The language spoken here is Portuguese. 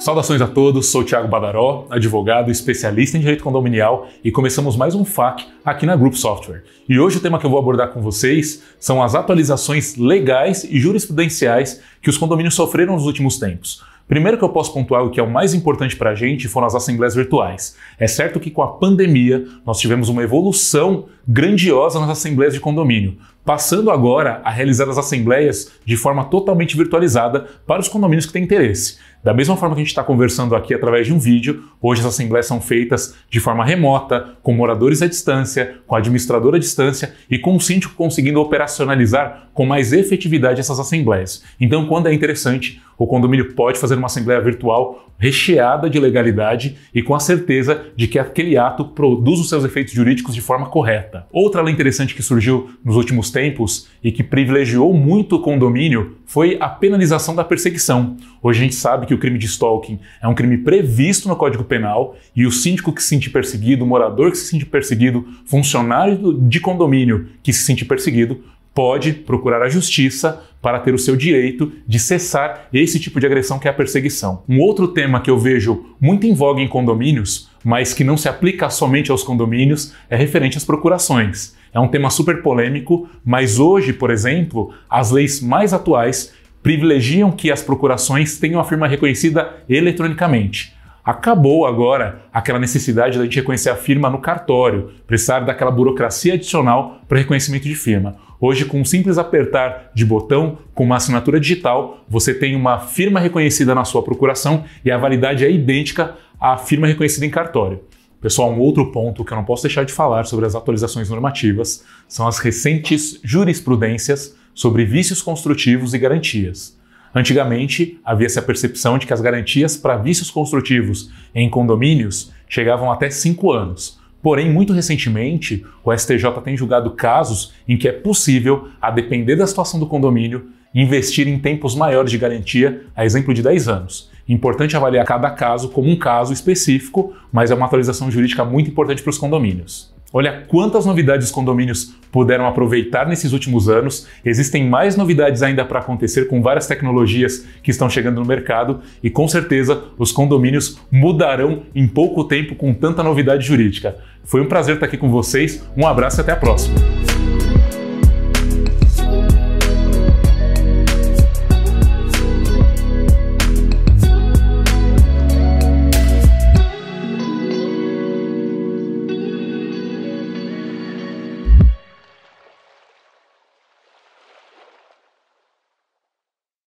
Saudações a todos, sou Tiago Badaró, advogado, especialista em direito condominial e começamos mais um FAQ aqui na Group Software. E hoje o tema que eu vou abordar com vocês são as atualizações legais e jurisprudenciais que os condomínios sofreram nos últimos tempos. Primeiro que eu posso pontuar o que é o mais importante para a gente foram as assembleias virtuais. É certo que com a pandemia nós tivemos uma evolução grandiosa nas assembleias de condomínio, passando agora a realizar as assembleias de forma totalmente virtualizada para os condomínios que têm interesse. Da mesma forma que a gente está conversando aqui através de um vídeo, hoje as assembleias são feitas de forma remota, com moradores à distância, com administrador administradora à distância e com o síndico conseguindo operacionalizar com mais efetividade essas assembleias. Então, quando é interessante, o condomínio pode fazer uma assembleia virtual recheada de legalidade e com a certeza de que aquele ato produz os seus efeitos jurídicos de forma correta. Outra lei interessante que surgiu nos últimos tempos tempos e que privilegiou muito o condomínio foi a penalização da perseguição. Hoje a gente sabe que o crime de stalking é um crime previsto no Código Penal e o síndico que se sente perseguido, o morador que se sente perseguido, funcionário de condomínio que se sente perseguido, pode procurar a justiça para ter o seu direito de cessar esse tipo de agressão que é a perseguição. Um outro tema que eu vejo muito em voga em condomínios, mas que não se aplica somente aos condomínios, é referente às procurações. É um tema super polêmico, mas hoje, por exemplo, as leis mais atuais privilegiam que as procurações tenham a firma reconhecida eletronicamente. Acabou agora aquela necessidade da gente reconhecer a firma no cartório, precisar daquela burocracia adicional para reconhecimento de firma. Hoje, com um simples apertar de botão, com uma assinatura digital, você tem uma firma reconhecida na sua procuração e a validade é idêntica à firma reconhecida em cartório. Pessoal, um outro ponto que eu não posso deixar de falar sobre as atualizações normativas são as recentes jurisprudências sobre vícios construtivos e garantias. Antigamente, havia se a percepção de que as garantias para vícios construtivos em condomínios chegavam até 5 anos. Porém, muito recentemente, o STJ tem julgado casos em que é possível, a depender da situação do condomínio, investir em tempos maiores de garantia, a exemplo de 10 anos. Importante avaliar cada caso como um caso específico, mas é uma atualização jurídica muito importante para os condomínios. Olha quantas novidades os condomínios puderam aproveitar nesses últimos anos. Existem mais novidades ainda para acontecer com várias tecnologias que estão chegando no mercado e com certeza os condomínios mudarão em pouco tempo com tanta novidade jurídica. Foi um prazer estar aqui com vocês. Um abraço e até a próxima.